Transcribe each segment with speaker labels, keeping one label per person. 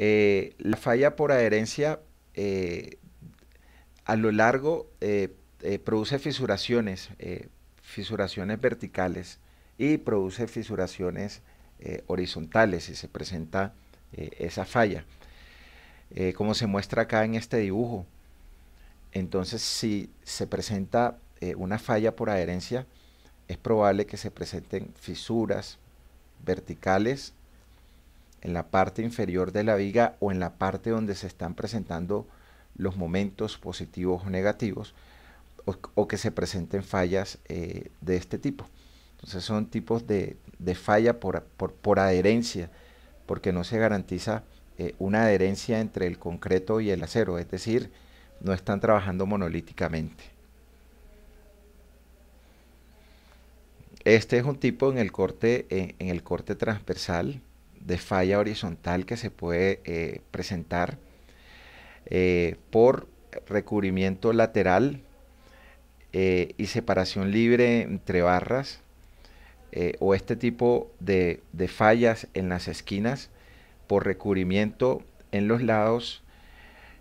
Speaker 1: Eh, la falla por adherencia eh, a lo largo eh, produce fisuraciones, fisuraciones verticales y produce fisuraciones horizontales si se presenta esa falla, como se muestra acá en este dibujo. Entonces, si se presenta una falla por adherencia, es probable que se presenten fisuras verticales en la parte inferior de la viga o en la parte donde se están presentando los momentos positivos o negativos o, que se presenten fallas eh, de este tipo. Entonces son tipos de, falla por, adherencia, porque no se garantiza eh, una adherencia entre el concreto y el acero, es decir, no están trabajando monolíticamente. Este es un tipo en el corte, en el corte transversal, de falla horizontal que se puede eh, presentar eh, por recubrimiento lateral eh, y separación libre entre barras o este tipo de, fallas en las esquinas por recubrimiento en los lados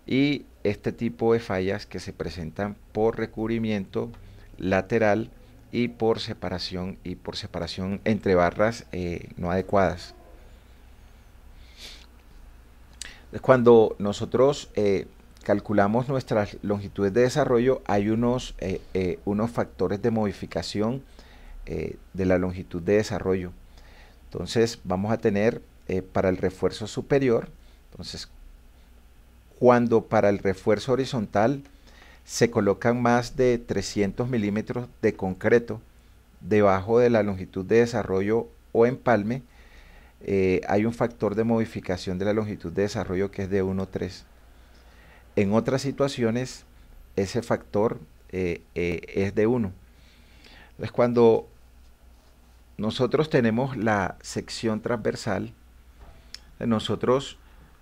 Speaker 1: y este tipo de fallas que se presentan por recubrimiento lateral y por separación y por separación entre barras no adecuadas. Cuando nosotros eh, calculamos nuestras longitudes de desarrollo, hay unos, eh, eh, unos factores de modificación de la longitud de desarrollo. Entonces vamos a tener para el refuerzo superior, entonces cuando para el refuerzo horizontal se colocan más de 300 milímetros de concreto debajo de la longitud de desarrollo o empalme, eh, hay un factor de modificación de la longitud de desarrollo que es de 1,3. En otras situaciones, ese factor eh, eh, es de 1. Entonces, cuando nosotros tenemos la sección transversal, nosotros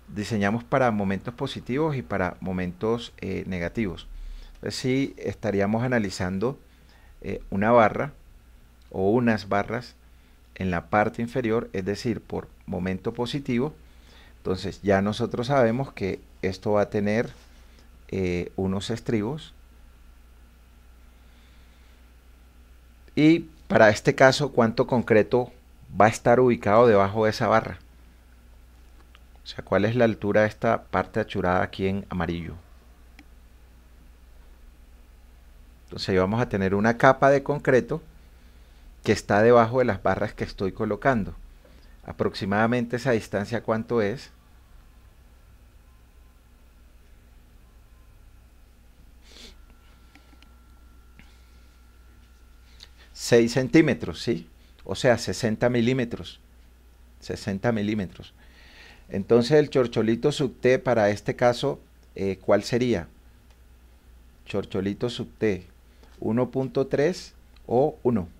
Speaker 1: diseñamos para momentos positivos y para momentos negativos. si estaríamos analizando una barra o unas barras en la parte inferior, es decir, por momento positivo, entonces ya nosotros sabemos que esto va a tener eh, unos estribos. Y para este caso, ¿cuánto concreto va a estar ubicado debajo de esa barra? O sea, ¿cuál es la altura de esta parte achurada aquí en amarillo? Entonces ahí vamos a tener una capa de concreto que está debajo de las barras que estoy colocando. Aproximadamente esa distancia, ¿cuánto es? ...6 centímetros, ¿sí? O sea, 60 milímetros. 60 milímetros. Entonces el chorcholito sub T para este caso, eh, ¿cuál sería? Chorcholito sub T. 1.3 o 1.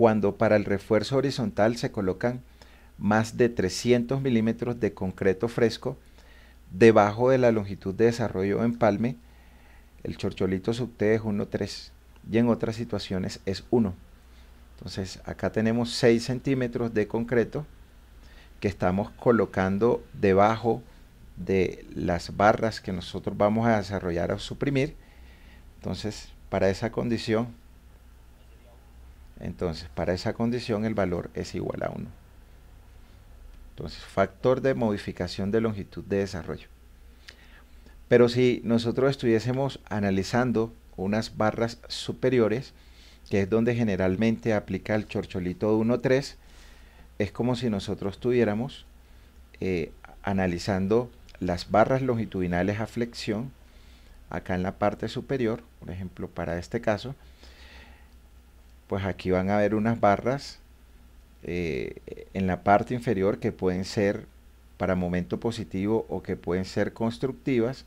Speaker 1: cuando para el refuerzo horizontal se colocan más de 300 milímetros de concreto fresco debajo de la longitud de desarrollo en empalme, el chorcholito subte es 1,3 y en otras situaciones es 1. Entonces acá tenemos 6 centímetros de concreto que estamos colocando debajo de las barras que nosotros vamos a desarrollar o suprimir. Entonces para esa condición entonces, para esa condición el valor es igual a 1. Entonces, factor de modificación de longitud de desarrollo. Pero si nosotros estuviésemos analizando unas barras superiores, que es donde generalmente aplica el chorcholito 1.3, es como si nosotros tuviéramos eh, analizando las barras longitudinales a flexión, acá en la parte superior, por ejemplo, para este caso, pues aquí van a ver unas barras eh, en la parte inferior que pueden ser para momento positivo o que pueden ser constructivas.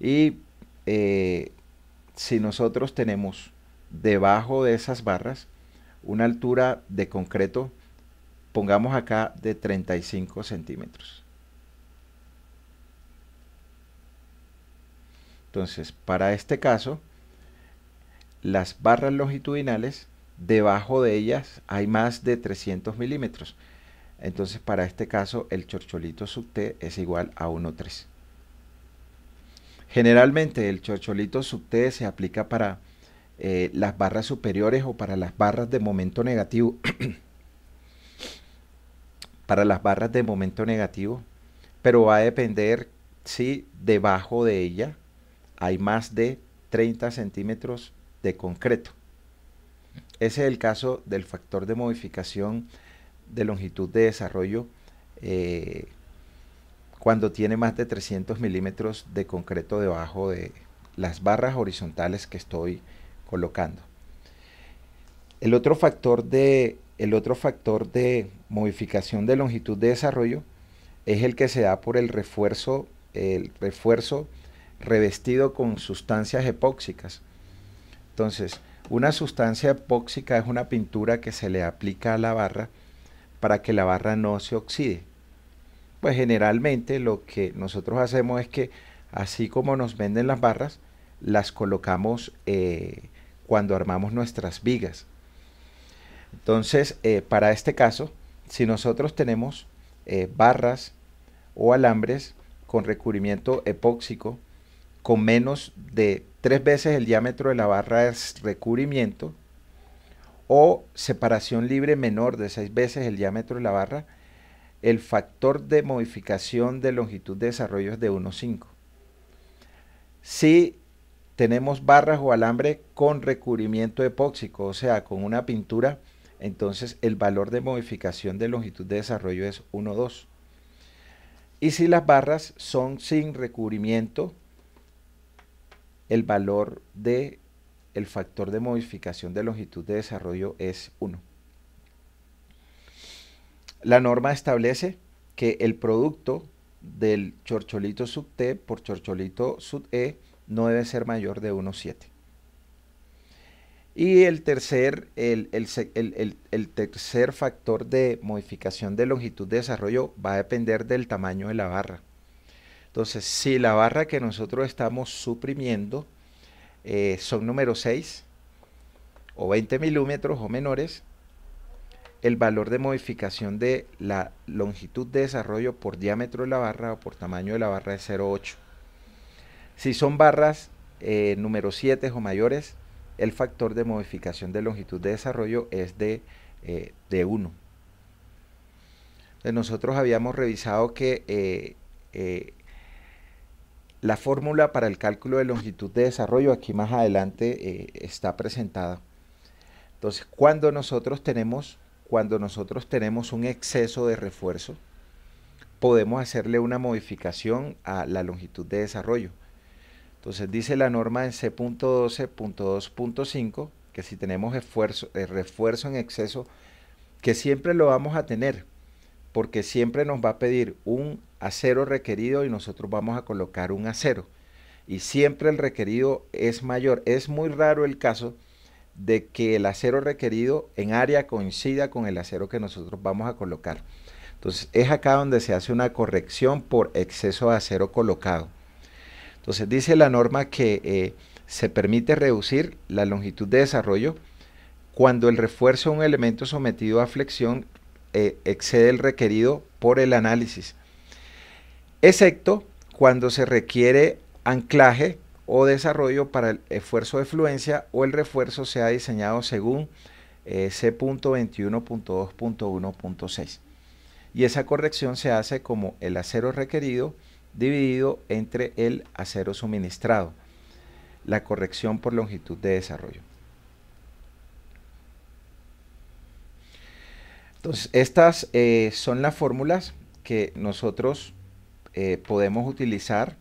Speaker 1: Y eh, si nosotros tenemos debajo de esas barras una altura de concreto, pongamos acá de 35 centímetros. Entonces, para este caso, las barras longitudinales, debajo de ellas hay más de 300 milímetros. Entonces para este caso el chorcholito sub T es igual a 1,3. Generalmente el chorcholito sub T se aplica para eh, las barras superiores o para las barras de momento negativo. para las barras de momento negativo. Pero va a depender si debajo de ella hay más de 30 centímetros de concreto. Ese es el caso del factor de modificación de longitud de desarrollo eh, cuando tiene más de 300 milímetros de concreto debajo de las barras horizontales que estoy colocando. El otro factor de, el otro factor de modificación de longitud de desarrollo es el que se da por el refuerzo, el refuerzo revestido con sustancias epóxicas. Entonces, una sustancia epóxica es una pintura que se le aplica a la barra para que la barra no se oxide. Pues generalmente lo que nosotros hacemos es que así como nos venden las barras, las colocamos eh, cuando armamos nuestras vigas. Entonces, eh, para este caso, si nosotros tenemos eh, barras o alambres con recubrimiento epóxico, con menos de tres veces el diámetro de la barra es recubrimiento o separación libre menor de seis veces el diámetro de la barra, el factor de modificación de longitud de desarrollo es de 1,5. Si tenemos barras o alambre con recubrimiento epóxico, o sea, con una pintura, entonces el valor de modificación de longitud de desarrollo es 1,2. Y si las barras son sin recubrimiento, el valor de el factor de modificación de longitud de desarrollo es 1. La norma establece que el producto del chorcholito sub T por chorcholito sub E no debe ser mayor de 1,7. Y el tercer, el, tercer factor de modificación de longitud de desarrollo va a depender del tamaño de la barra. Entonces, si la barra que nosotros estamos suprimiendo eh, son número 6 o 20 milímetros o menores, el valor de modificación de la longitud de desarrollo por diámetro de la barra o por tamaño de la barra es 0,8. Si son barras eh, número 7 o mayores, el factor de modificación de longitud de desarrollo es de, eh, de 1. nosotros habíamos revisado que la fórmula para el cálculo de longitud de desarrollo aquí más adelante eh, está presentada. Entonces, cuando nosotros tenemos cuando nosotros tenemos un exceso de refuerzo, podemos hacerle una modificación a la longitud de desarrollo. Entonces dice la norma en C.12.2.5 que si tenemos esfuerzo, eh, refuerzo en exceso, que siempre lo vamos a tener, porque siempre nos va a pedir un acero requerido y nosotros vamos a colocar un acero. Y siempre el requerido es mayor. Es muy raro el caso de que el acero requerido en área coincida con el acero que nosotros vamos a colocar. Entonces es acá donde se hace una corrección por exceso de acero colocado. Entonces dice la norma que eh, se permite reducir la longitud de desarrollo cuando el refuerzo de un elemento sometido a flexión eh, excede el requerido por el análisis, excepto cuando se requiere anclaje o desarrollo para el esfuerzo de fluencia o el refuerzo sea diseñado según eh, C.21.2.1.6. Y esa corrección se hace como el acero requerido dividido entre el acero suministrado, la corrección por longitud de desarrollo. Entonces, estas eh, son las fórmulas que nosotros eh, podemos utilizar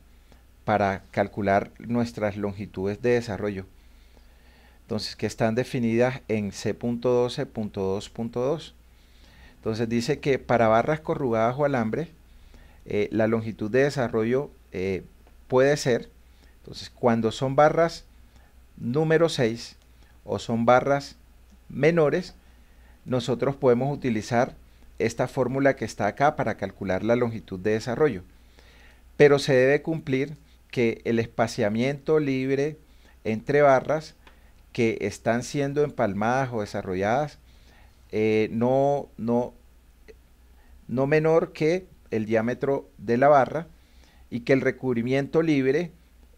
Speaker 1: para calcular nuestras longitudes de desarrollo. Entonces, que están definidas en C.12.2.2. Entonces dice que para barras corrugadas o alambre, eh, la longitud de desarrollo puede ser, entonces cuando son barras número 6 o son barras menores, nosotros podemos utilizar esta fórmula que está acá para calcular la longitud de desarrollo. Pero se debe cumplir que el espaciamiento libre entre barras que están siendo empalmadas o desarrolladas eh, no, no, no menor que el diámetro de la barra y que el recubrimiento libre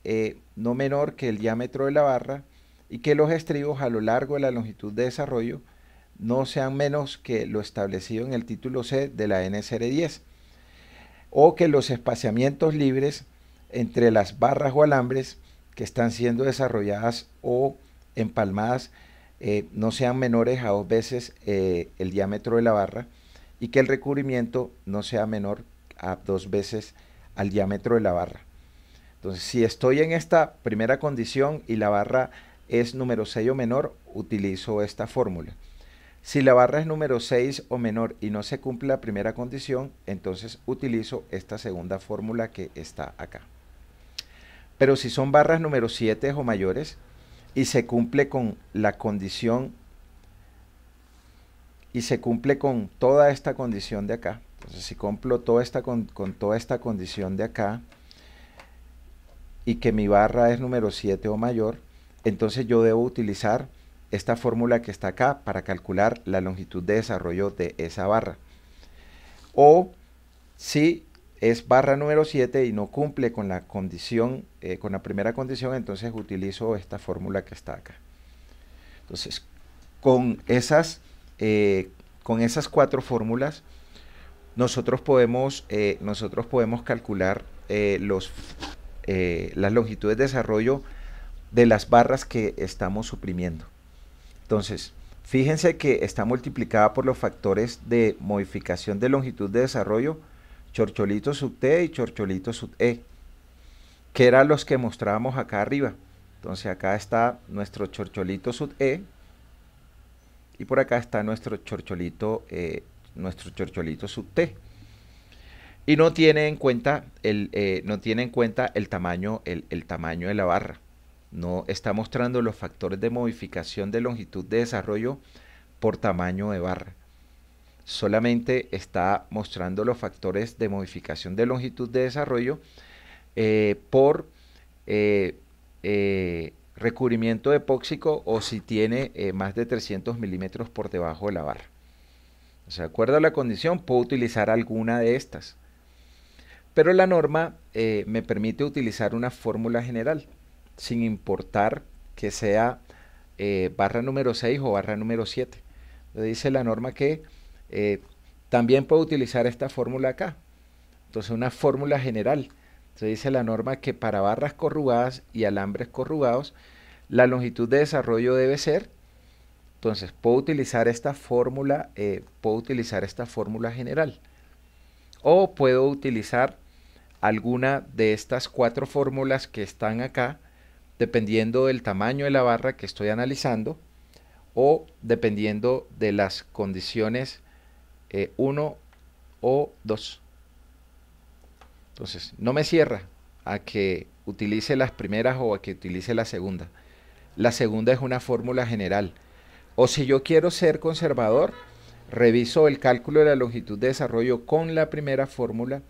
Speaker 1: eh, no menor que el diámetro de la barra y que los estribos a lo largo de la longitud de desarrollo no sean menos que lo establecido en el título C de la NSR10, o que los espaciamientos libres entre las barras o alambres que están siendo desarrolladas o empalmadas eh, no sean menores a dos veces eh, el diámetro de la barra y que el recubrimiento no sea menor a dos veces al diámetro de la barra. Entonces, si estoy en esta primera condición y la barra es número 6 o menor, utilizo esta fórmula. Si la barra es número 6 o menor y no se cumple la primera condición, entonces utilizo esta segunda fórmula que está acá. Pero si son barras número 7 o mayores y se cumple con la condición y se cumple con toda esta condición de acá, entonces si cumplo toda esta con, con toda esta condición de acá y que mi barra es número 7 o mayor, entonces yo debo utilizar esta fórmula que está acá para calcular la longitud de desarrollo de esa barra. O si es barra número 7 y no cumple con la condición, eh, con la primera condición, entonces utilizo esta fórmula que está acá. Entonces, con esas, eh, con esas cuatro fórmulas, nosotros podemos, eh, nosotros podemos calcular los, las longitudes de desarrollo de las barras que estamos suprimiendo. Entonces, fíjense que está multiplicada por los factores de modificación de longitud de desarrollo, chorcholito sub T y chorcholito sub E, que eran los que mostrábamos acá arriba. Entonces acá está nuestro chorcholito sub E y por acá está nuestro chorcholito, eh, nuestro chorcholito sub T. Y no tiene en cuenta el, eh, no tiene en cuenta el tamaño, el tamaño de la barra. No está mostrando los factores de modificación de longitud de desarrollo por tamaño de barra. Solamente está mostrando los factores de modificación de longitud de desarrollo eh, por eh, eh, recubrimiento epóxico o si tiene más de 300 milímetros por debajo de la barra. de acuerdo a la condición, puedo utilizar alguna de estas. Pero la norma me permite utilizar una fórmula general sin importar que sea eh, barra número 6 o barra número 7. dice la norma que eh, también puedo utilizar esta fórmula acá. Entonces una fórmula general. Se dice la norma que para barras corrugadas y alambres corrugados, la longitud de desarrollo debe ser. Entonces puedo utilizar esta fórmula, eh, puedo utilizar esta fórmula general. O puedo utilizar alguna de estas cuatro fórmulas que están acá dependiendo del tamaño de la barra que estoy analizando o dependiendo de las condiciones 1 eh, o 2. Entonces, no me cierra a que utilice las primeras o a que utilice la segunda. La segunda es una fórmula general. O si yo quiero ser conservador, reviso el cálculo de la longitud de desarrollo con la primera fórmula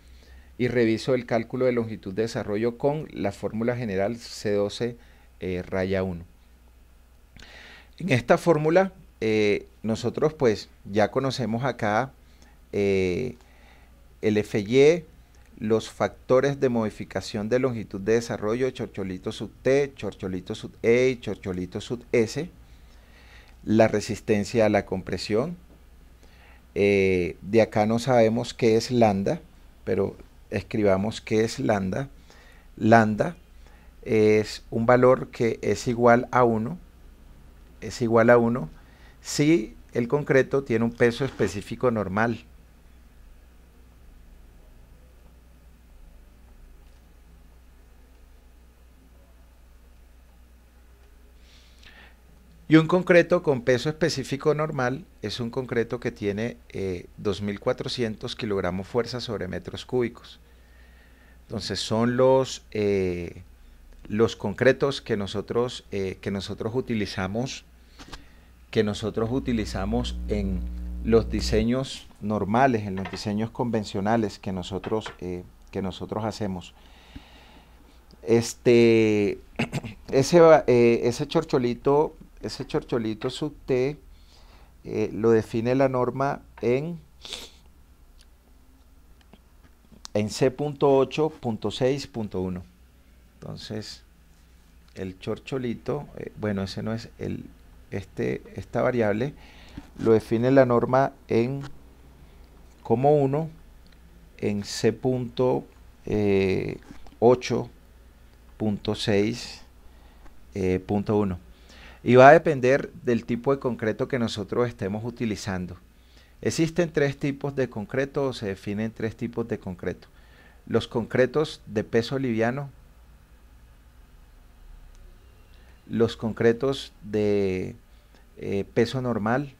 Speaker 1: y reviso el cálculo de longitud de desarrollo con la fórmula general C12 eh, raya 1. En esta fórmula eh, nosotros pues ya conocemos acá eh, el FY, los factores de modificación de longitud de desarrollo, chorcholito sub T, chorcholito sub E chorcholito sub S, la resistencia a la compresión, de acá no sabemos qué es lambda, pero escribamos qué es lambda. Lambda es un valor que es igual a 1, es igual a 1 si el concreto tiene un peso específico normal. Y un concreto con peso específico normal es un concreto que tiene 2.400 eh, kilogramos fuerza sobre metros cúbicos. Entonces son los, eh, los concretos que nosotros, eh, que nosotros utilizamos que nosotros utilizamos en los diseños normales, en los diseños convencionales que nosotros, que nosotros hacemos. Este, ese, ese chorcholito ese chorcholito sub t eh, lo define la norma en, en C.8.6.1. Entonces, el chorcholito, eh, bueno, ese no es el, este, esta variable, lo define la norma en como 1 en C.8.6.1 y va a depender del tipo de concreto que nosotros estemos utilizando. Existen tres tipos de concreto o se definen tres tipos de concreto. Los concretos de peso liviano, los concretos de eh, peso normal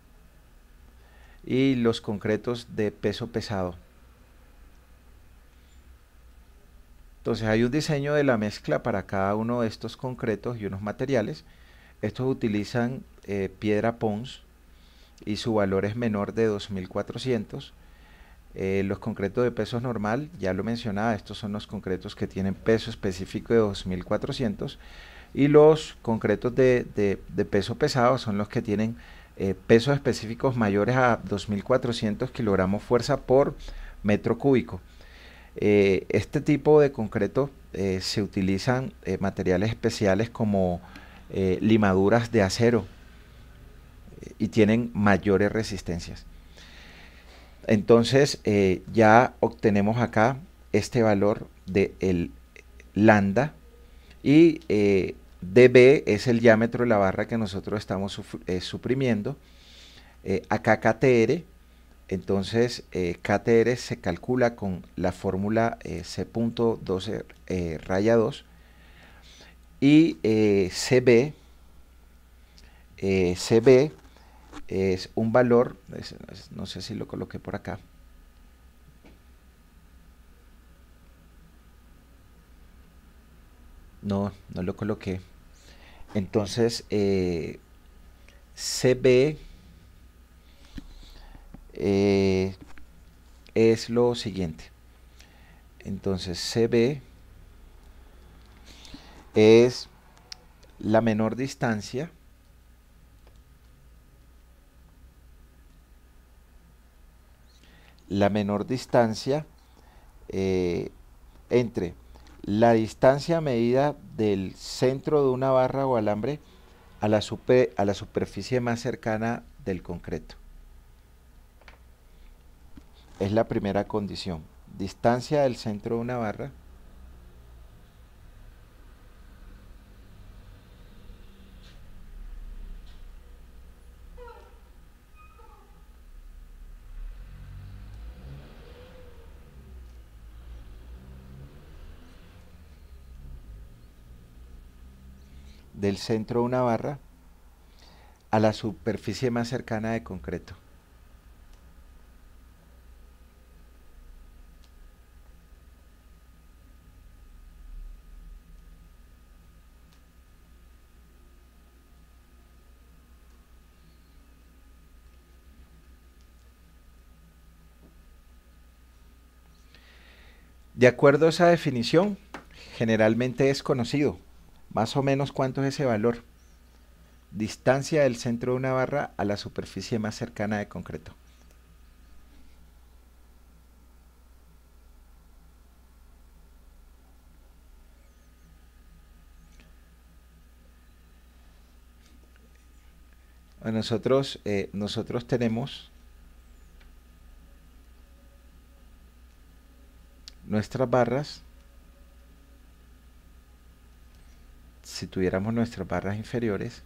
Speaker 1: y los concretos de peso pesado. Entonces hay un diseño de la mezcla para cada uno de estos concretos y unos materiales estos utilizan eh, piedra Pons y su valor es menor de 2400. Eh, los concretos de peso normal, ya lo mencionaba, estos son los concretos que tienen peso específico de 2400. Y los concretos de, peso pesado son los que tienen eh, pesos específicos mayores a 2400 kilogramos fuerza por metro cúbico. este tipo de concreto se utilizan materiales especiales como eh, limaduras de acero eh, y tienen mayores resistencias. Entonces eh, ya obtenemos acá este valor de el lambda y dB es el diámetro de la barra que nosotros estamos suprimiendo. acá KTR, entonces KTR se calcula con la fórmula C.12 raya 2 y eh, CB, eh, CB es un valor, no sé si lo coloqué por acá, no, no lo coloqué, entonces eh, CB es lo siguiente, entonces CB es la menor distancia la menor distancia eh, entre la distancia medida del centro de una barra o alambre a la, a la superficie más cercana del concreto. Es la primera condición. Distancia del centro de una barra del centro de una barra a la superficie más cercana de concreto. De acuerdo a esa definición, generalmente es conocido más o menos cuánto es ese valor. Distancia del centro de una barra a la superficie más cercana de concreto. Nosotros, eh, nosotros tenemos nuestras barras si tuviéramos nuestras barras inferiores,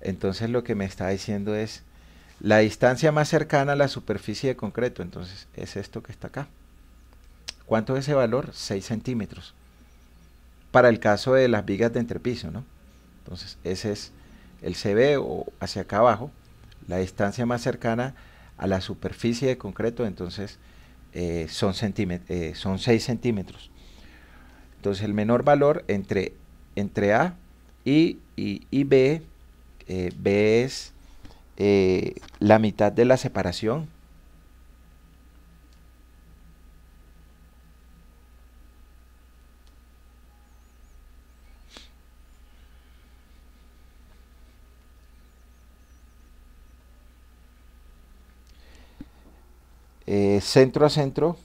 Speaker 1: entonces lo que me está diciendo es la distancia más cercana a la superficie de concreto, entonces es esto que está acá. ¿Cuánto es ese valor? 6 centímetros. Para el caso de las vigas de entrepiso, ¿no? Entonces ese es el CB o hacia acá abajo, la distancia más cercana a la superficie de concreto, entonces eh, son, eh, son 6 centímetros. Entonces el menor valor entre, entre A y, y, B, eh, B es eh, la mitad de la separación. Eh, centro a centro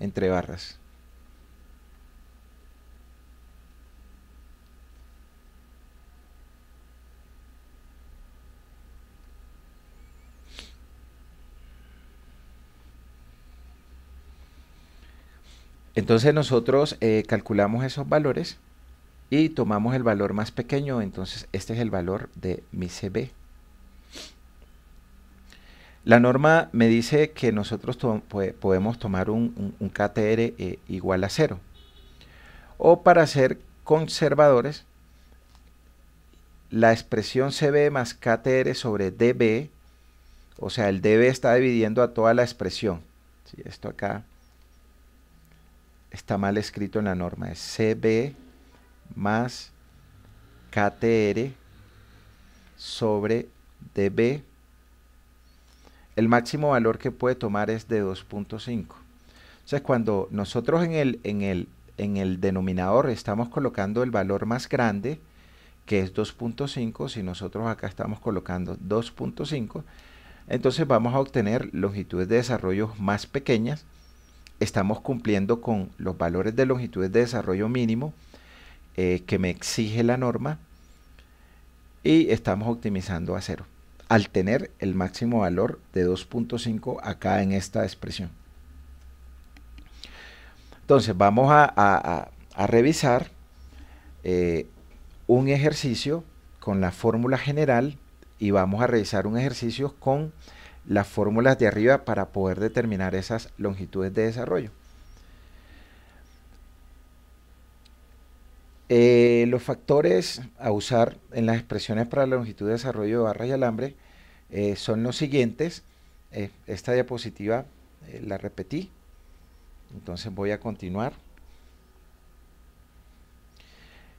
Speaker 1: entre barras. Entonces nosotros eh, calculamos esos valores y tomamos el valor más pequeño, entonces este es el valor de mi CB. La norma me dice que nosotros podemos tomar un, KTR eh, igual a cero. O para ser conservadores, la expresión CB más KTR sobre DB, o sea, el DB está dividiendo a toda la expresión. ¿sí? Esto acá está mal escrito en la norma. Es CB más KTR sobre DB. El máximo valor que puede tomar es de 2.5. Entonces, cuando nosotros en el, en, el, en el denominador estamos colocando el valor más grande, que es 2.5, si nosotros acá estamos colocando 2.5, entonces vamos a obtener longitudes de desarrollo más pequeñas, estamos cumpliendo con los valores de longitudes de desarrollo mínimo eh, que me exige la norma y estamos optimizando a cero al tener el máximo valor de 2.5 acá en esta expresión. Entonces vamos a, revisar eh, un ejercicio con la fórmula general y vamos a revisar un ejercicio con las fórmulas de arriba para poder determinar esas longitudes de desarrollo. Eh, los factores a usar en las expresiones para la longitud de desarrollo de barra y alambre eh, son los siguientes. Eh, esta diapositiva la repetí, entonces voy a continuar.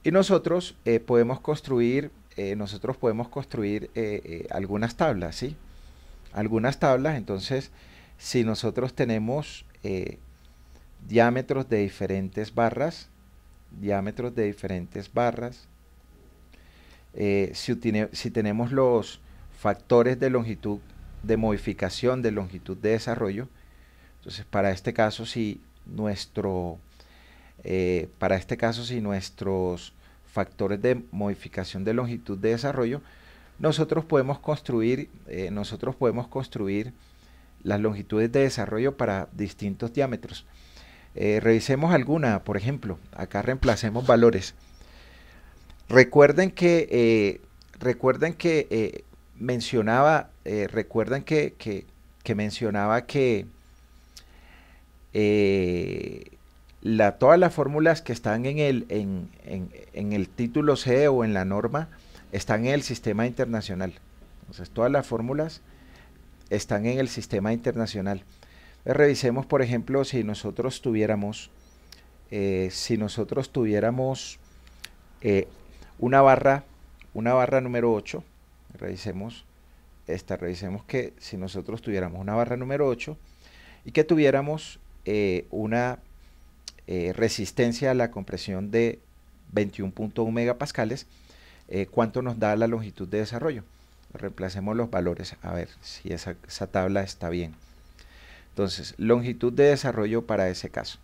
Speaker 1: Y nosotros podemos construir, nosotros podemos construir algunas tablas, ¿sí? algunas tablas, entonces si nosotros tenemos eh, diámetros de diferentes barras, diámetros de diferentes barras, eh, si, si tenemos los factores de longitud de modificación de longitud de desarrollo, entonces para este caso si nuestro eh, para este caso si nuestros factores de modificación de longitud de desarrollo nosotros podemos construir, eh, nosotros podemos construir las longitudes de desarrollo para distintos diámetros. Eh, revisemos alguna, por ejemplo, acá reemplacemos valores. Recuerden que, eh, recuerden que mencionaba, recuerden que, mencionaba que la, todas las fórmulas que están en el, en el título C o en la norma, están en el sistema internacional. Entonces, todas las fórmulas están en el sistema internacional. Revisemos, por ejemplo, si nosotros tuviéramos, eh, si nosotros tuviéramos eh, una barra, una barra número 8, revisemos esta, revisemos que si nosotros tuviéramos una barra número 8 y que tuviéramos eh, una resistencia a la compresión de 21.1 megapascales, eh, cuánto nos da la longitud de desarrollo. Reemplacemos los valores a ver si esa, tabla está bien. Entonces, longitud de desarrollo para ese caso.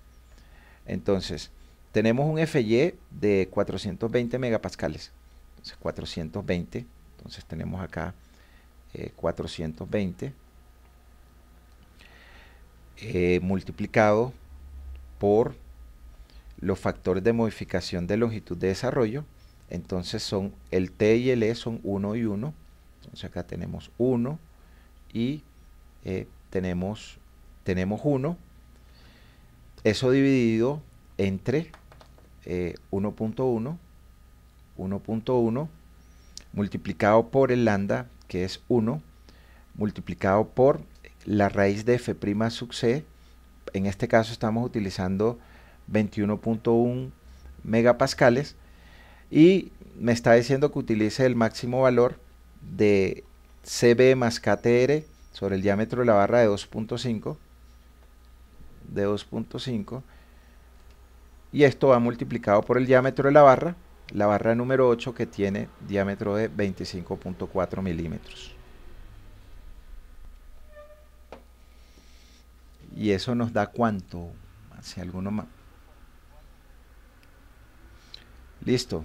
Speaker 1: Entonces, tenemos un FY de 420 megapascales. Entonces, 420. Entonces, tenemos acá 420 eh, eh, multiplicado por los factores de modificación de longitud de desarrollo entonces son el T y el E son 1 y 1. Entonces acá tenemos 1 y eh, tenemos, 1. Eso dividido entre 1.1, eh, 1.1, multiplicado por el lambda, que es 1, multiplicado por la raíz de f' sub c. En este caso estamos utilizando 21.1 megapascales y me está diciendo que utilice el máximo valor de CB más KTR sobre el diámetro de la barra de 2.5 de 2.5 y esto va multiplicado por el diámetro de la barra la barra número 8 que tiene diámetro de 25.4 milímetros y eso nos da cuánto si alguno más listo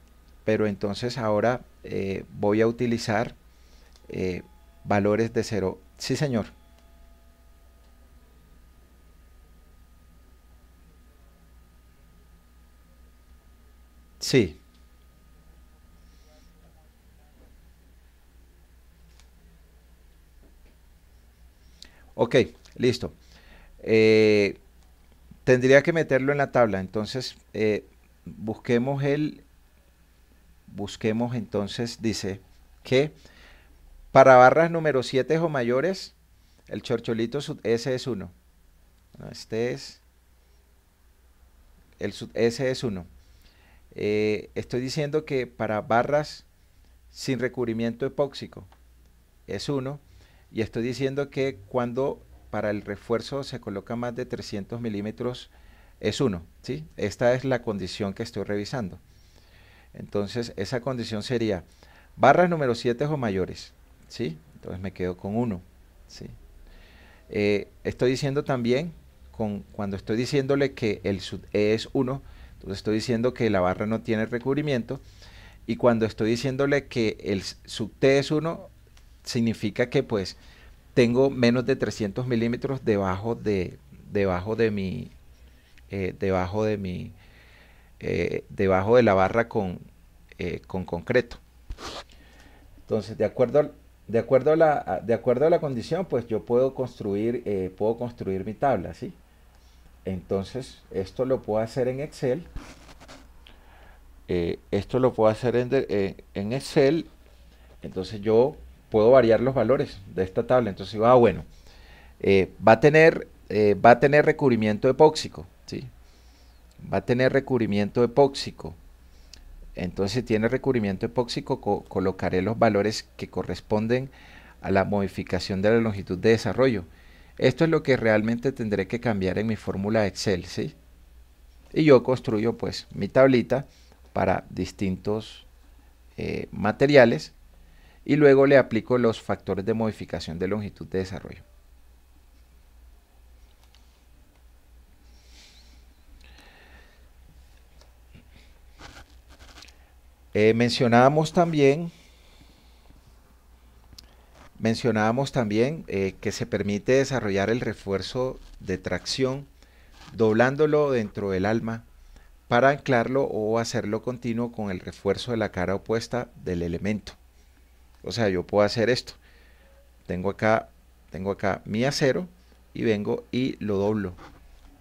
Speaker 1: pero entonces ahora eh, voy a utilizar eh, valores de cero. Sí, señor. Sí. Ok, listo. Eh, tendría que meterlo en la tabla, entonces busquemos el busquemos entonces, dice que para barras número 7 o mayores, el chorcholito S es 1. Este es, el S es 1. Eh, estoy diciendo que para barras sin recubrimiento epóxico es 1. Y estoy diciendo que cuando para el refuerzo se coloca más de 300 milímetros es 1. ¿sí? Esta es la condición que estoy revisando. Entonces, esa condición sería barras número 7 o mayores, ¿sí? Entonces me quedo con 1, eh, estoy diciendo también, con, cuando estoy diciéndole que el sub E es 1, entonces estoy diciendo que la barra no tiene recubrimiento, y cuando estoy diciéndole que el sub T es 1, significa que pues tengo menos de 300 milímetros debajo de, debajo de mi, eh, debajo de mi eh, debajo de la barra con, eh, con concreto. Entonces, de acuerdo, de, acuerdo a la, de acuerdo a la condición, pues yo puedo construir, eh, puedo construir mi tabla, ¿sí? Entonces, esto lo puedo hacer en Excel. esto lo puedo hacer en, Excel. Entonces yo puedo variar los valores de esta tabla. Entonces ah, bueno, va, a tener, va a tener recubrimiento epóxico, ¿sí? va a tener recubrimiento epóxico. Entonces, si tiene recubrimiento epóxico, colocaré los valores que corresponden a la modificación de la longitud de desarrollo. Esto es lo que realmente tendré que cambiar en mi fórmula Excel, ¿sí? Y yo construyo pues mi tablita para distintos eh, materiales y luego le aplico los factores de modificación de longitud de desarrollo. Eh, mencionábamos también, mencionábamos también eh, que se permite desarrollar el refuerzo de tracción doblándolo dentro del alma para anclarlo o hacerlo continuo con el refuerzo de la cara opuesta del elemento. O sea, yo puedo hacer esto. Tengo acá, tengo acá mi acero y vengo y lo doblo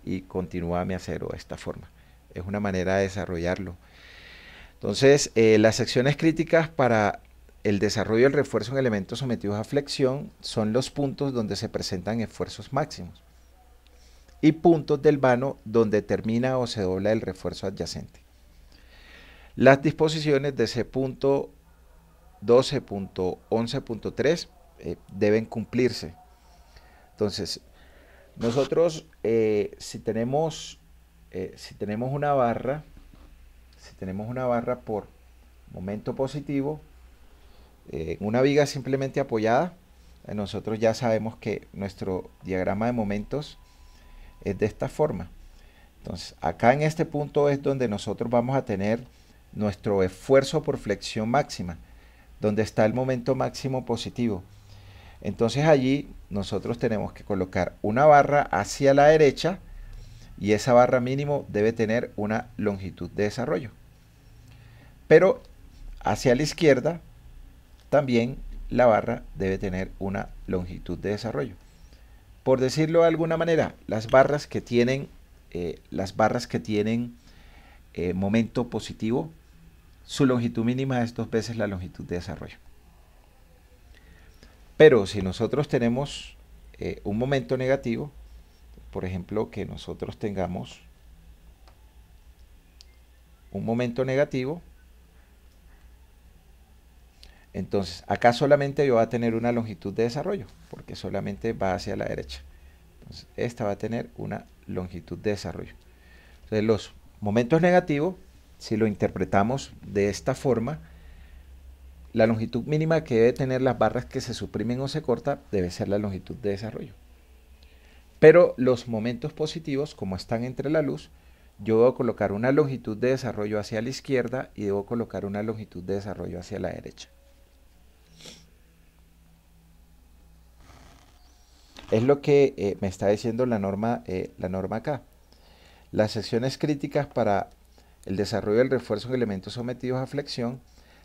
Speaker 1: y continúa mi acero de esta forma. Es una manera de desarrollarlo. Entonces, eh, las secciones críticas para el desarrollo del refuerzo en elementos sometidos a flexión son los puntos donde se presentan esfuerzos máximos y puntos del vano donde termina o se dobla el refuerzo adyacente. Las disposiciones de ese punto 12.11.3 eh, deben cumplirse. Entonces, nosotros eh, si, tenemos, si tenemos una barra si tenemos una barra por momento positivo, eh, una viga simplemente apoyada, eh, nosotros ya sabemos que nuestro diagrama de momentos es de esta forma. Entonces, acá en este punto es donde nosotros vamos a tener nuestro esfuerzo por flexión máxima, donde está el momento máximo positivo. Entonces allí nosotros tenemos que colocar una barra hacia la derecha, y esa barra mínimo debe tener una longitud de desarrollo. Pero hacia la izquierda también la barra debe tener una longitud de desarrollo. Por decirlo de alguna manera, las barras que tienen, eh, las barras que tienen eh, momento positivo, su longitud mínima es dos veces la longitud de desarrollo. Pero si nosotros tenemos eh, un momento negativo, por ejemplo, que nosotros tengamos un momento negativo. Entonces, acá solamente yo va a tener una longitud de desarrollo, porque solamente va hacia la derecha. Entonces, esta va a tener una longitud de desarrollo. Entonces, los momentos negativos, si lo interpretamos de esta forma, la longitud mínima que debe tener las barras que se suprimen o se corta debe ser la longitud de desarrollo. Pero los momentos positivos, como están entre la luz, yo debo colocar una longitud de desarrollo hacia la izquierda y debo colocar una longitud de desarrollo hacia la derecha. Es lo que eh, me está diciendo la norma, eh, la norma acá. Las secciones críticas para el desarrollo del refuerzo en elementos sometidos a flexión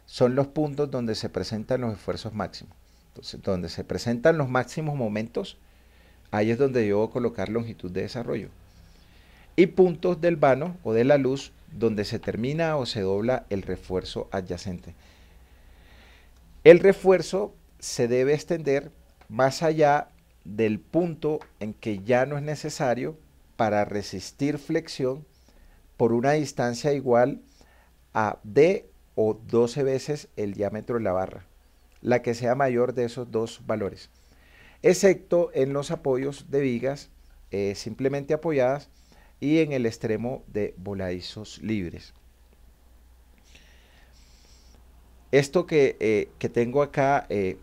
Speaker 1: son los puntos donde se presentan los esfuerzos máximos. Entonces, donde se presentan los máximos momentos, Ahí es donde debo colocar longitud de desarrollo. Y puntos del vano o de la luz donde se termina o se dobla el refuerzo adyacente. El refuerzo se debe extender más allá del punto en que ya no es necesario para resistir flexión por una distancia igual a D o 12 veces el diámetro de la barra, la que sea mayor de esos dos valores excepto en los apoyos de vigas eh, simplemente apoyadas y en el extremo de voladizos libres. Esto que, eh, tengo acá, eh,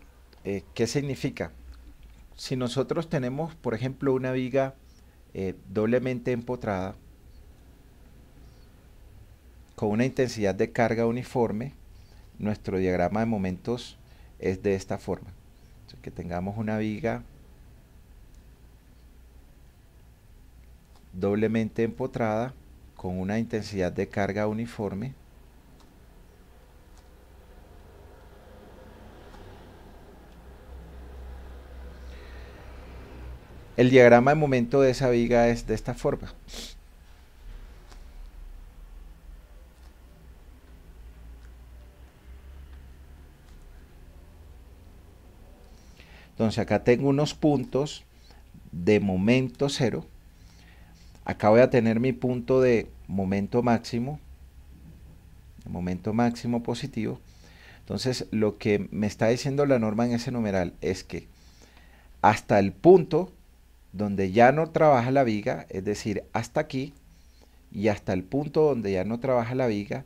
Speaker 1: ¿qué significa? Si nosotros tenemos, por ejemplo, una viga doblemente empotrada, con una intensidad de carga uniforme, nuestro diagrama de momentos es de esta forma que tengamos una viga doblemente empotrada con una intensidad de carga uniforme El diagrama de momento de esa viga es de esta forma. Entonces acá tengo unos puntos de momento cero. Acá voy a tener mi punto de momento máximo, momento máximo positivo. Entonces lo que me está diciendo la norma en ese numeral es que hasta el punto donde ya no trabaja la viga, es decir, hasta aquí y hasta el punto donde ya no trabaja la viga,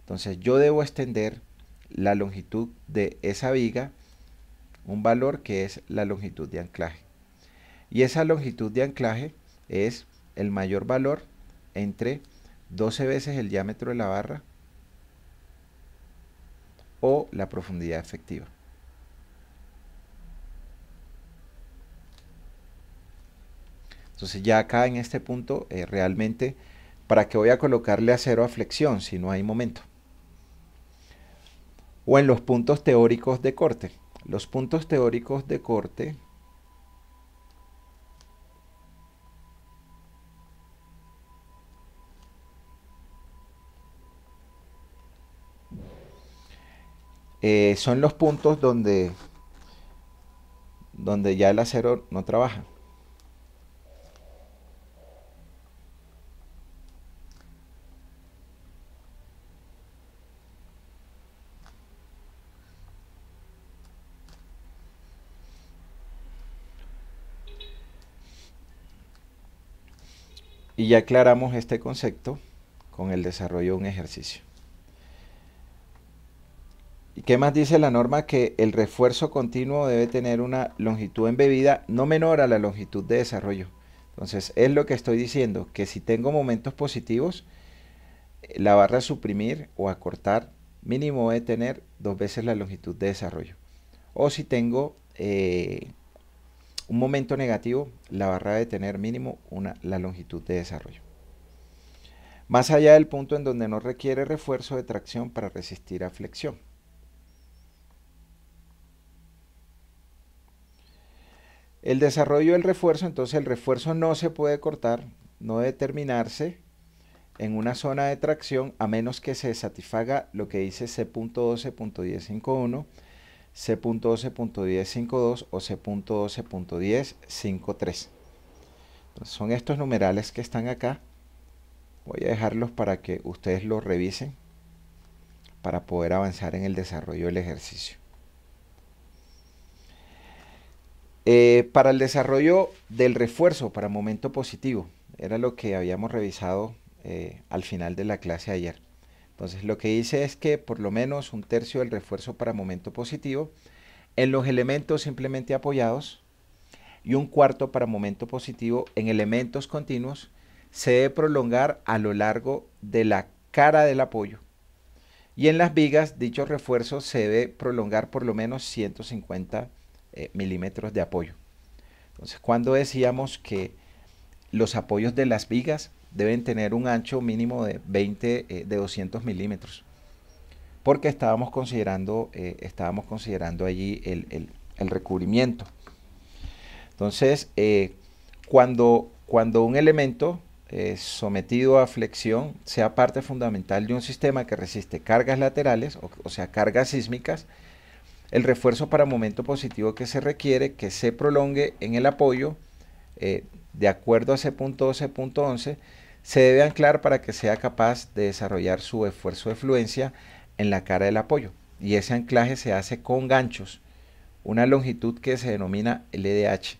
Speaker 1: entonces yo debo extender la longitud de esa viga un valor que es la longitud de anclaje. Y esa longitud de anclaje es el mayor valor entre 12 veces el diámetro de la barra o la profundidad efectiva. Entonces ya acá en este punto eh, realmente para qué voy a colocarle acero a flexión si no hay momento. O en los puntos teóricos de corte. Los puntos teóricos de corte eh, son los puntos donde, donde ya el acero no trabaja. Y ya aclaramos este concepto con el desarrollo de un ejercicio. ¿Y qué más dice la norma? Que el refuerzo continuo debe tener una longitud embebida no menor a la longitud de desarrollo. Entonces, es lo que estoy diciendo, que si tengo momentos positivos, eh, la barra a suprimir o acortar mínimo debe tener dos veces la longitud de desarrollo. O si tengo eh, un momento negativo, la barra debe tener mínimo una, la longitud de desarrollo. Más allá del punto en donde no requiere refuerzo de tracción para resistir a flexión. El desarrollo del refuerzo, entonces el refuerzo no se puede cortar, no debe terminarse en una zona de tracción a menos que se satisfaga lo que dice C.12.1051 C.12.1052 o C.12.1053. Son estos numerales que están acá. Voy a dejarlos para que ustedes los revisen para poder avanzar en el desarrollo del ejercicio. Eh, para el desarrollo del refuerzo, para momento positivo, era lo que habíamos revisado eh, al final de la clase ayer. Entonces lo que dice es que por lo menos un tercio del refuerzo para momento positivo en los elementos simplemente apoyados y un cuarto para momento positivo en elementos continuos se debe prolongar a lo largo de la cara del apoyo. Y en las vigas dicho refuerzo se debe prolongar por lo menos 150 eh, milímetros de apoyo. Entonces cuando decíamos que los apoyos de las vigas deben tener un ancho mínimo de 20 eh, de 200 milímetros porque estábamos considerando eh, estábamos considerando allí el, recubrimiento entonces eh, cuando cuando un elemento sometido a flexión sea parte fundamental de un sistema que resiste cargas laterales o, o sea cargas sísmicas el refuerzo para momento positivo que se requiere que se prolongue en el apoyo de acuerdo a C.12.11 se debe anclar para que sea capaz de desarrollar su esfuerzo de fluencia en la cara del apoyo. Y ese anclaje se hace con ganchos, una longitud que se denomina LDH.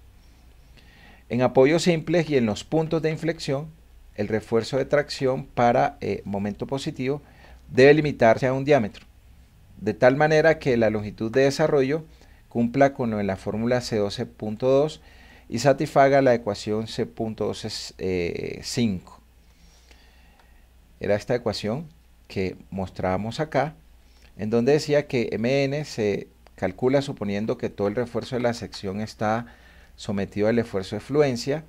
Speaker 1: En apoyos simples y en los puntos de inflexión, el refuerzo de tracción para eh, momento positivo debe limitarse a un diámetro, de tal manera que la longitud de desarrollo cumpla con la fórmula C12.2 y satisfaga la ecuación C.12.5. Eh, era esta ecuación que mostrábamos acá, en donde decía que Mn se calcula suponiendo que todo el refuerzo de la sección está sometido al esfuerzo de fluencia,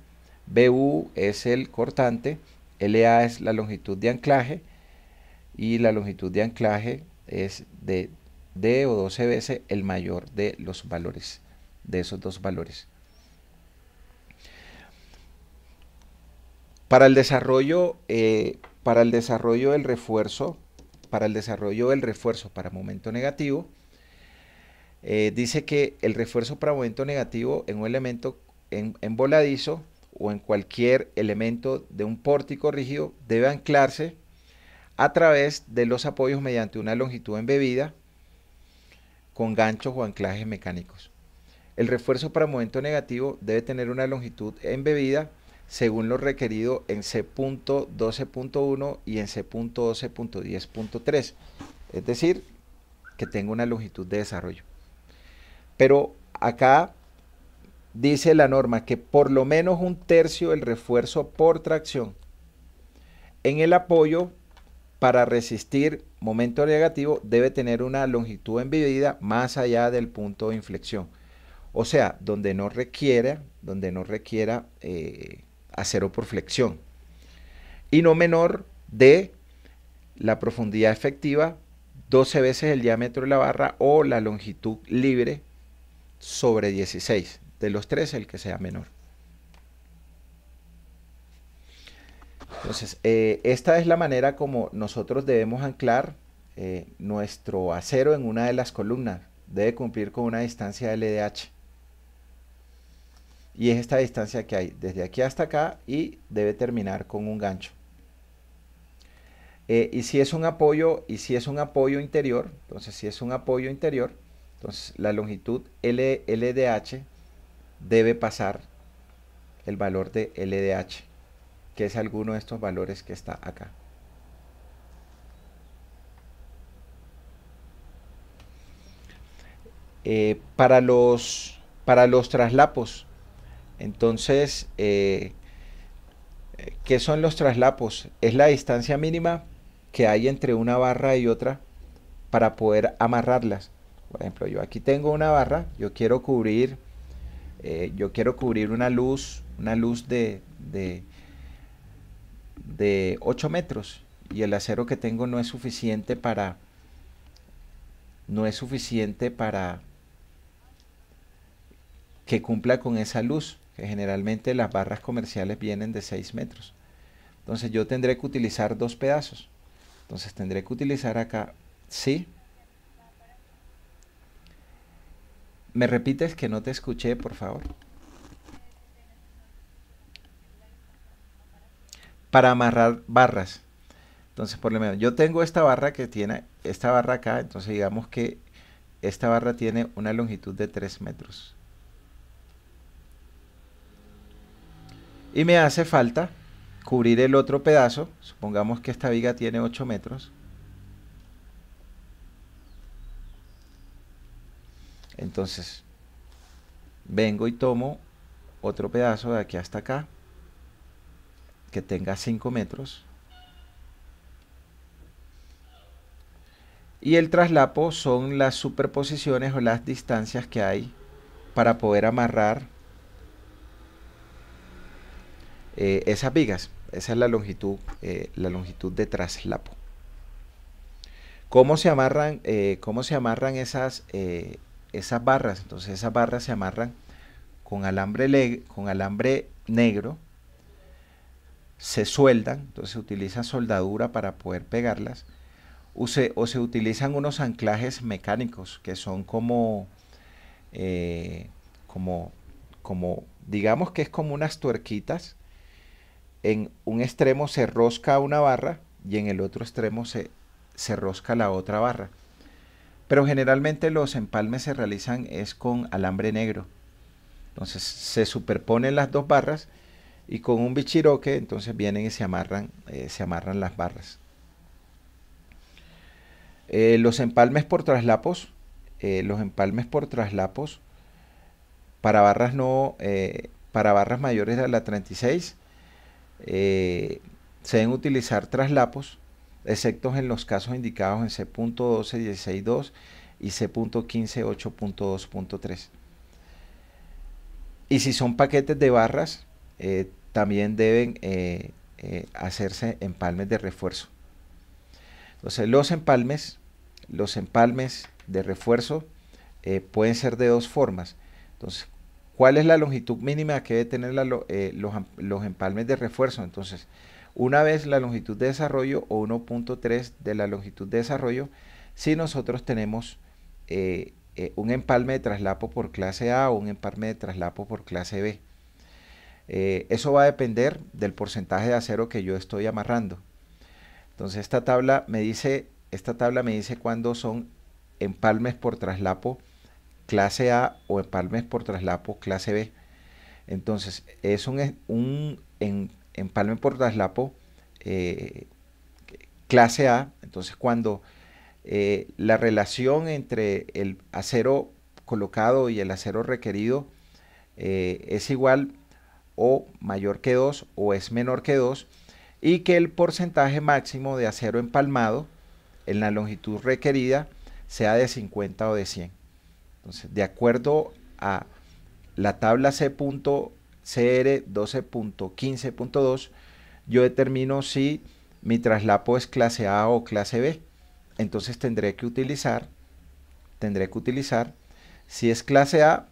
Speaker 1: BU es el cortante, LA es la longitud de anclaje y la longitud de anclaje es de D o 12 veces el mayor de los valores, de esos dos valores. Para el desarrollo eh, para el desarrollo del refuerzo, para el desarrollo del refuerzo para momento negativo, eh, dice que el refuerzo para momento negativo en un elemento en, en voladizo o en cualquier elemento de un pórtico rígido debe anclarse a través de los apoyos mediante una longitud embebida con ganchos o anclajes mecánicos. El refuerzo para momento negativo debe tener una longitud embebida según lo requerido en C.12.1 y en C.12.10.3, es decir, que tenga una longitud de desarrollo. Pero acá dice la norma que por lo menos un tercio del refuerzo por tracción en el apoyo para resistir momento negativo debe tener una longitud embebida más allá del punto de inflexión. O sea, donde no requiera, donde no requiera eh, acero por flexión y no menor de la profundidad efectiva 12 veces el diámetro de la barra o la longitud libre sobre 16. De los tres, el que sea menor. Entonces, eh, esta es la manera como nosotros debemos anclar eh, nuestro acero en una de las columnas. Debe cumplir con una distancia LDH y es esta distancia que hay desde aquí hasta acá y debe terminar con un gancho. Eh, y si es un apoyo, y si es un apoyo interior, entonces si es un apoyo interior, entonces la longitud LDH debe pasar el valor de LDH, que es alguno de estos valores que está acá. Eh, para, los, para los traslapos, entonces, eh, ¿qué son los traslapos? Es la distancia mínima que hay entre una barra y otra para poder amarrarlas. Por ejemplo, yo aquí tengo una barra, yo quiero cubrir, eh, yo quiero cubrir una luz, una luz de, de, de 8 metros y el acero que tengo no es suficiente para, no es suficiente para que cumpla con esa luz que generalmente las barras comerciales vienen de 6 metros. Entonces yo tendré que utilizar dos pedazos. Entonces tendré que utilizar acá, sí. ¿Me repites que no te escuché, por favor? Para amarrar barras. Entonces, por lo menos, yo tengo esta barra que tiene, esta barra acá, entonces digamos que esta barra tiene una longitud de 3 metros. Y me hace falta cubrir el otro pedazo. Supongamos que esta viga tiene 8 metros. Entonces, vengo y tomo otro pedazo de aquí hasta acá, que tenga 5 metros. Y el traslapo son las superposiciones o las distancias que hay para poder amarrar eh, esas vigas. Esa es la longitud, eh, la longitud de traslapo. ¿Cómo se amarran, eh, cómo se amarran esas, esas barras? Entonces esas barras se amarran con alambre, con alambre negro, se sueldan, entonces se utiliza soldadura para poder pegarlas, o se, utilizan unos anclajes mecánicos que son como, como, como, digamos que es como unas tuerquitas en un extremo se rosca una barra y en el otro extremo se, rosca la otra barra. Pero generalmente los empalmes se realizan es con alambre negro. Entonces se superponen las dos barras y con un bichiroque entonces vienen y se amarran, eh, se amarran las barras. Eh, los empalmes por traslapos, eh, los empalmes por traslapos para barras no, para barras mayores a la 36 eh, se deben utilizar traslapos, excepto en los casos indicados en C.12.16.2 y C.15.8.2.3. Y si son paquetes de barras, eh, también deben eh, hacerse empalmes de refuerzo. Entonces, los empalmes, los empalmes de refuerzo pueden ser de dos formas. Entonces, ¿Cuál es la longitud mínima que debe tener eh, los, empalmes de refuerzo? Entonces, una vez la longitud de desarrollo o 1.3 de la longitud de desarrollo, si nosotros tenemos eh, eh, un empalme de traslapo por clase A o un empalme de traslapo por clase B. eso va a depender del porcentaje de acero que yo estoy amarrando. Entonces esta tabla me dice, esta tabla me dice cuándo son empalmes por traslapo clase A o empalmes por traslapo clase B. Entonces, es un, empalme por traslapo eh, clase A. Entonces, cuando eh, la relación entre el acero colocado y el acero requerido eh, es igual o mayor que 2 o es menor que 2 y que el porcentaje máximo de acero empalmado en la longitud requerida sea de 50 o de 100 de acuerdo a la tabla C.CR 12.15.2, yo determino si mi traslapo es clase A o clase B. Entonces tendré que utilizar, tendré que utilizar, si es clase A,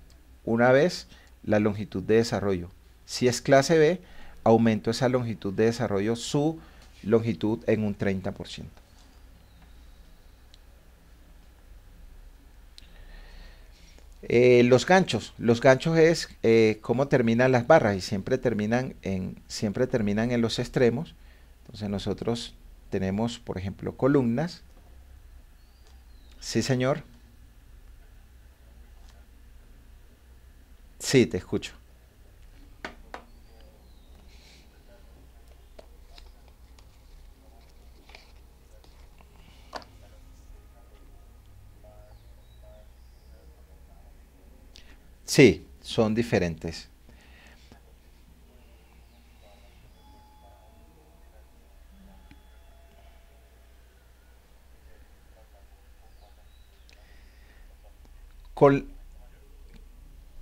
Speaker 1: una vez la longitud de desarrollo. Si es clase B, aumento esa longitud de desarrollo, su longitud en un 30%. Eh, los ganchos, los ganchos es eh, cómo terminan las barras y siempre terminan, en, siempre terminan en los extremos. Entonces nosotros tenemos, por ejemplo, columnas. Sí, señor. Sí, te escucho. Sí, son diferentes. Con,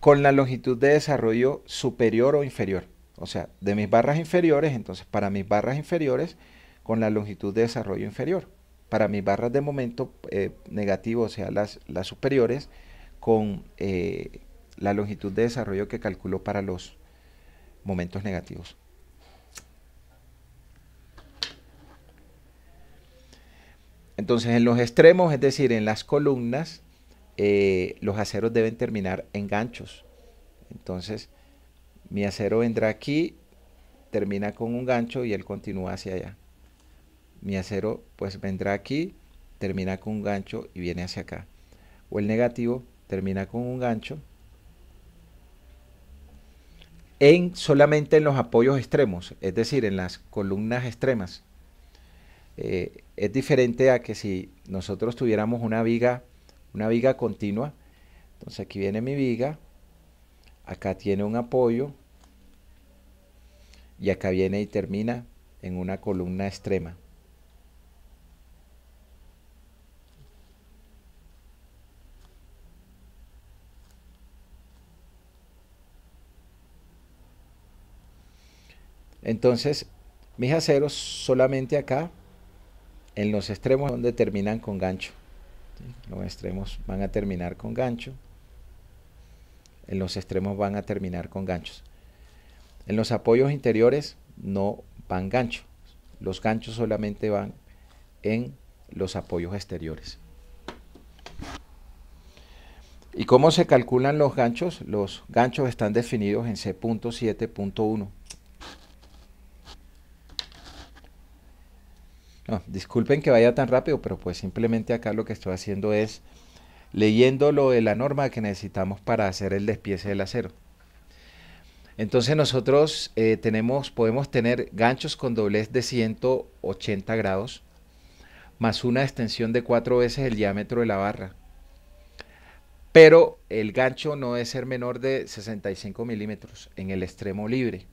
Speaker 1: con, la longitud de desarrollo superior o inferior. O sea, de mis barras inferiores, entonces para mis barras inferiores, con la longitud de desarrollo inferior. Para mis barras de momento eh, negativo, o sea, las, superiores, con, eh, la longitud de desarrollo que calculó para los momentos negativos. Entonces, en los extremos, es decir, en las columnas, eh, los aceros deben terminar en ganchos. Entonces, mi acero vendrá aquí, termina con un gancho y él continúa hacia allá. Mi acero, pues, vendrá aquí, termina con un gancho y viene hacia acá. O el negativo termina con un gancho solamente en los apoyos extremos, es decir, en las columnas extremas. Eh, es diferente a que si nosotros tuviéramos una viga, una viga continua. Entonces aquí viene mi viga, acá tiene un apoyo y acá viene y termina en una columna extrema. Entonces, mis aceros solamente acá, en los extremos donde terminan con gancho. Los extremos van a terminar con gancho. En los extremos van a terminar con ganchos. En los apoyos interiores no van gancho Los ganchos solamente van en los apoyos exteriores. ¿Y cómo se calculan los ganchos? Los ganchos están definidos en C.7.1. Ah, disculpen que vaya tan rápido, pero pues simplemente acá lo que estoy haciendo es leyendo lo de la norma que necesitamos para hacer el despiece del acero. Entonces nosotros eh, tenemos, podemos tener ganchos con doblez de 180 grados más una extensión de cuatro veces el diámetro de la barra. Pero el gancho no debe ser menor de 65 milímetros en el extremo libre.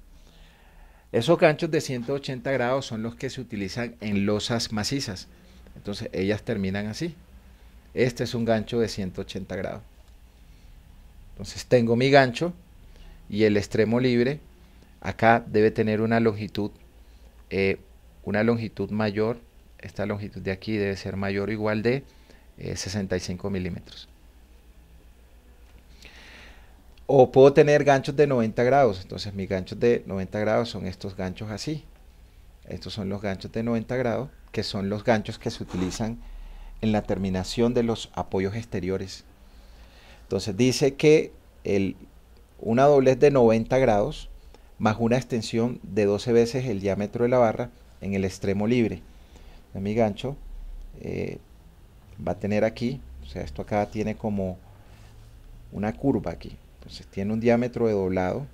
Speaker 1: Esos ganchos de 180 grados son los que se utilizan en losas macizas. Entonces ellas terminan así. Este es un gancho de 180 grados. Entonces tengo mi gancho y el extremo libre. Acá debe tener una longitud, eh, una longitud mayor. Esta longitud de aquí debe ser mayor o igual de 65 eh, milímetros. O puedo tener ganchos de 90 grados. Entonces mis ganchos de 90 grados son estos ganchos así. Estos son los ganchos de 90 grados, que son los ganchos que se utilizan en la terminación de los apoyos exteriores. Entonces dice que el, una doblez de 90 grados más una extensión de 12 veces el diámetro de la barra en el extremo libre. Mi gancho eh, va a tener aquí, o sea, esto acá tiene como una curva aquí. Entonces tiene un diámetro de doblado.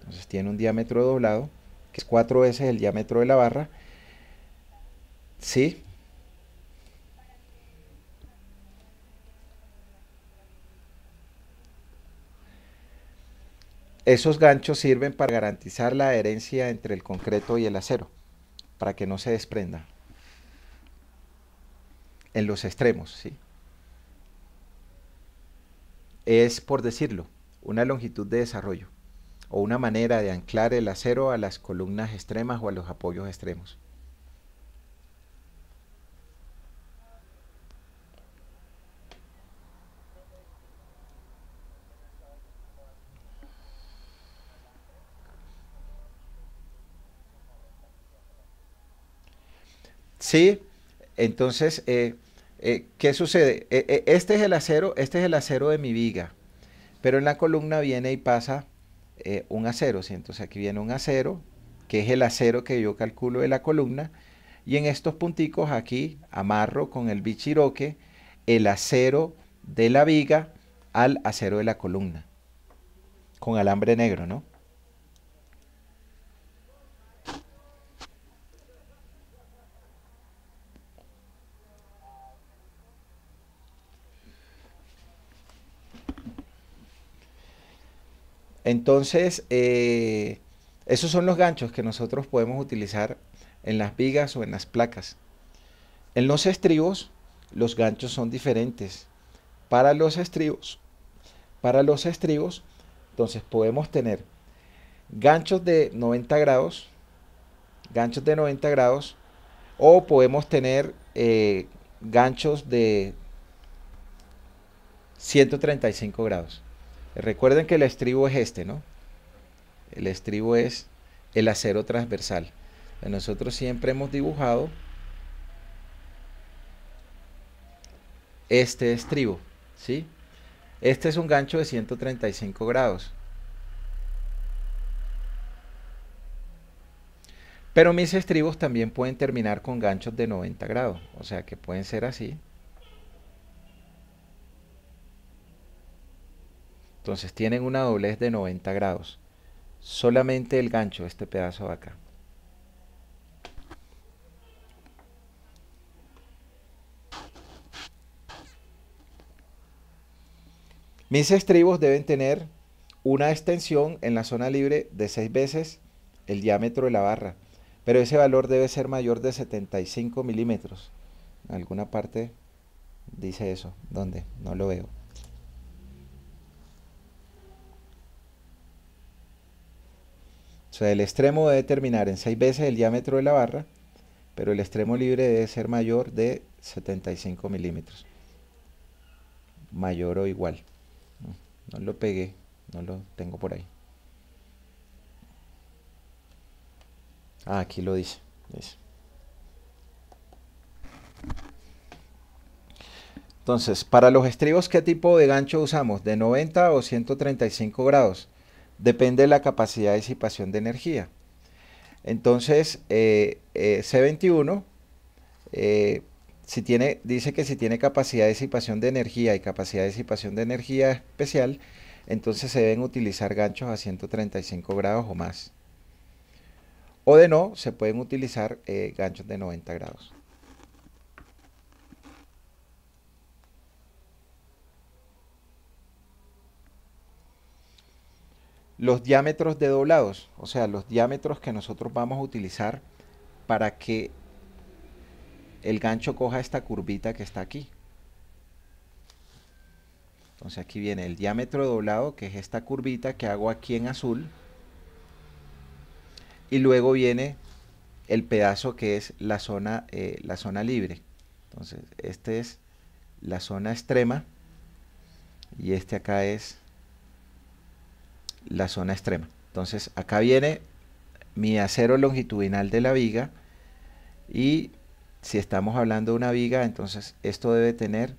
Speaker 1: Entonces tiene un diámetro de doblado, que es cuatro veces el diámetro de la barra. Sí. Esos ganchos sirven para garantizar la adherencia entre el concreto y el acero, para que no se desprenda. En los extremos, ¿sí? Es por decirlo, una longitud de desarrollo o una manera de anclar el acero a las columnas extremas o a los apoyos extremos. Sí, entonces, eh, eh, ¿qué sucede? Eh, este es el acero, este es el acero de mi viga. Pero en la columna viene y pasa eh, un acero, ¿sí? entonces aquí viene un acero, que es el acero que yo calculo de la columna, y en estos punticos aquí amarro con el bichiroque el acero de la viga al acero de la columna, con alambre negro, ¿no? Entonces, eh, esos son los ganchos que nosotros podemos utilizar en las vigas o en las placas. En los estribos, los ganchos son diferentes. Para los estribos, para los estribos, entonces podemos tener ganchos de 90 grados, ganchos de 90 grados, o podemos tener eh, ganchos de 135 grados. Recuerden que el estribo es este, ¿no? El estribo es el acero transversal. Nosotros siempre hemos dibujado este estribo, ¿sí? Este es un gancho de 135 grados. Pero mis estribos también pueden terminar con ganchos de 90 grados, o sea que pueden ser así. Entonces tienen una doblez de 90 grados. Solamente el gancho, este pedazo de acá. Mis estribos deben tener una extensión en la zona libre de 6 veces el diámetro de la barra, pero ese valor debe ser mayor de 75 milímetros. En alguna parte dice eso, ¿Dónde? no lo veo. O sea, el extremo debe terminar en 6 veces el diámetro de la barra, pero el extremo libre debe ser mayor de 75 milímetros. Mayor o igual. No lo pegué, no lo tengo por ahí. Ah, aquí lo dice. dice. Entonces, para los estribos, ¿qué tipo de gancho usamos? ¿De 90 o 135 grados? depende de la capacidad de disipación de energía. Entonces, eh, eh, C21, eh, dice que si tiene capacidad de disipación de energía y capacidad de disipación de energía especial, entonces se deben utilizar ganchos a 135 grados o más. O de no, se pueden utilizar ganchos de 90 grados. Los diámetros de doblados, o sea, los diámetros que nosotros vamos a utilizar para que el gancho coja esta curvita que está aquí. Entonces aquí viene el diámetro doblado, que es esta curvita que hago aquí en azul. Y luego viene el pedazo que es la zona, eh, la zona libre. Entonces, esta es la zona extrema y este acá es la zona extrema. Entonces acá viene mi acero longitudinal de la viga y si estamos hablando de una viga, entonces esto debe tener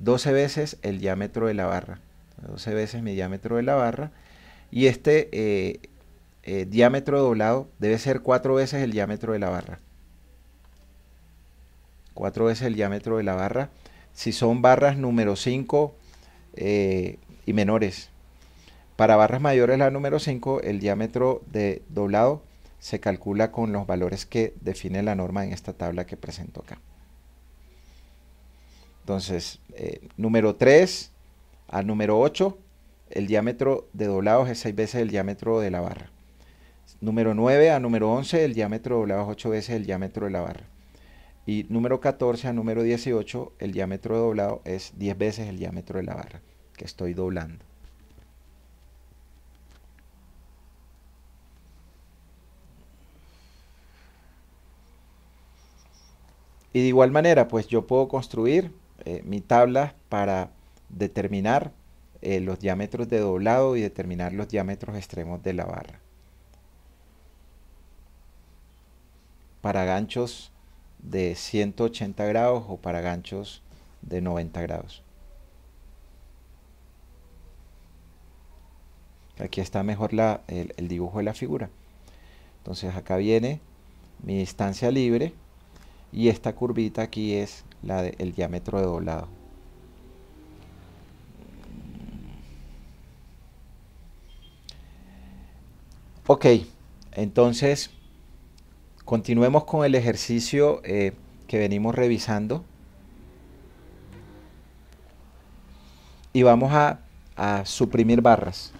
Speaker 1: 12 veces el diámetro de la barra. 12 veces mi diámetro de la barra y este eh, eh, diámetro doblado debe ser 4 veces el diámetro de la barra. 4 veces el diámetro de la barra si son barras número 5 eh, y menores. Para barras mayores, la número 5, el diámetro de doblado se calcula con los valores que define la norma en esta tabla que presento acá. Entonces, eh, número 3 a número 8, el diámetro de doblado es 6 veces el diámetro de la barra. Número 9 a número 11, el diámetro de doblado es 8 veces el diámetro de la barra. Y número 14 a número 18, el diámetro de doblado es 10 veces el diámetro de la barra que estoy doblando. Y de igual manera, pues yo puedo construir eh, mi tabla para determinar eh, los diámetros de doblado y determinar los diámetros extremos de la barra. Para ganchos de 180 grados o para ganchos de 90 grados. Aquí está mejor la, el, el dibujo de la figura. Entonces acá viene mi distancia libre y esta curvita aquí es la del el diámetro de doblado ok entonces continuemos con el ejercicio eh, que venimos revisando y vamos a suprimir barras